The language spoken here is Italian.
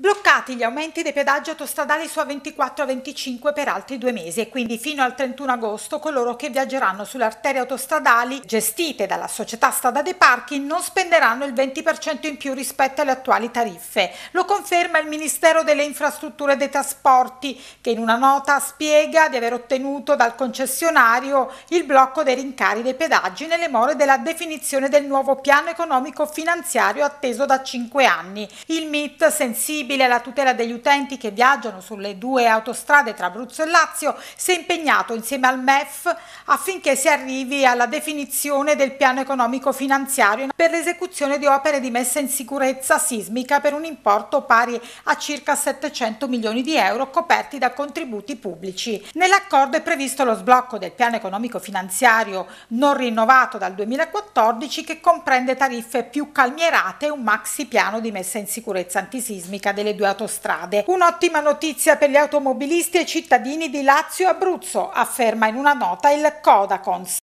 Bloccati gli aumenti dei pedaggi autostradali su A24 e 25 per altri due mesi e quindi fino al 31 agosto coloro che viaggeranno sulle arterie autostradali gestite dalla società Strada dei Parchi non spenderanno il 20% in più rispetto alle attuali tariffe. Lo conferma il Ministero delle Infrastrutture e dei Trasporti che in una nota spiega di aver ottenuto dal concessionario il blocco dei rincari dei pedaggi nelle more della definizione del nuovo piano economico finanziario atteso da 5 anni. Il MIT sensibile disponibile alla tutela degli utenti che viaggiano sulle due autostrade tra Abruzzo e Lazio, si è impegnato insieme al MEF affinché si arrivi alla definizione del piano economico finanziario per l'esecuzione di opere di messa in sicurezza sismica per un importo pari a circa 700 milioni di euro coperti da contributi pubblici. Nell'accordo è previsto lo sblocco del piano economico finanziario non rinnovato dal 2014 che comprende tariffe più calmierate e un maxi piano di messa in sicurezza antisismica delle due autostrade. Un'ottima notizia per gli automobilisti e cittadini di Lazio e Abruzzo, afferma in una nota il Codacons.